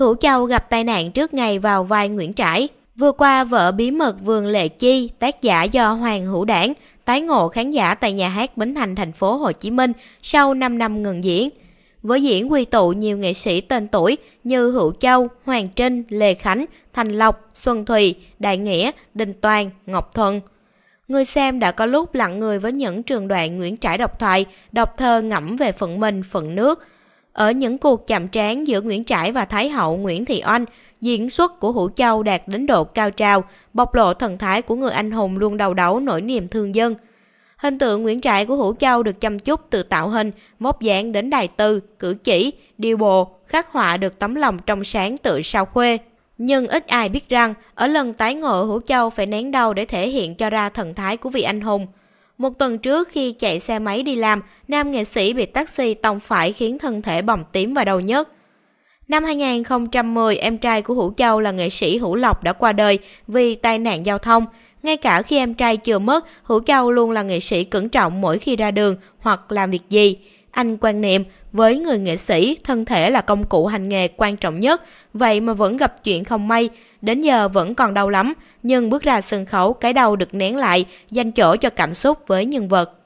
Hữu Châu gặp tai nạn trước ngày vào vai Nguyễn Trãi. Vừa qua vợ bí mật Vườn Lệ Chi, tác giả do Hoàng Hữu Đảng, tái ngộ khán giả tại nhà hát Bến Thành thành phố Hồ Chí Minh sau 5 năm ngừng diễn. Với diễn quy tụ nhiều nghệ sĩ tên tuổi như Hữu Châu, Hoàng Trinh, Lê Khánh, Thành Lộc, Xuân Thùy, Đại Nghĩa, Đình Toàn, Ngọc Thuận. Người xem đã có lúc lặng người với những trường đoạn Nguyễn Trãi độc thoại, đọc thơ ngẫm về phận mình, phận nước – ở những cuộc chạm trán giữa Nguyễn Trãi và Thái hậu Nguyễn Thị Oanh, diễn xuất của Hữu Châu đạt đến độ cao trào, bộc lộ thần thái của người anh hùng luôn đầu đấu nỗi niềm thương dân. Hình tượng Nguyễn Trãi của Hữu Châu được chăm chút từ tạo hình, móc dáng đến đài tư, cử chỉ, điều bộ, khắc họa được tấm lòng trong sáng tự sao khuê. Nhưng ít ai biết rằng, ở lần tái ngộ Hữu Châu phải nén đau để thể hiện cho ra thần thái của vị anh hùng – một tuần trước khi chạy xe máy đi làm, nam nghệ sĩ bị taxi tông phải khiến thân thể bầm tím và đau nhức. Năm 2010, em trai của Hữu Châu là nghệ sĩ Hữu Lộc đã qua đời vì tai nạn giao thông. Ngay cả khi em trai chưa mất, Hữu Châu luôn là nghệ sĩ cẩn trọng mỗi khi ra đường hoặc làm việc gì. Anh quan niệm với người nghệ sĩ, thân thể là công cụ hành nghề quan trọng nhất, vậy mà vẫn gặp chuyện không may, đến giờ vẫn còn đau lắm, nhưng bước ra sân khấu cái đau được nén lại, dành chỗ cho cảm xúc với nhân vật.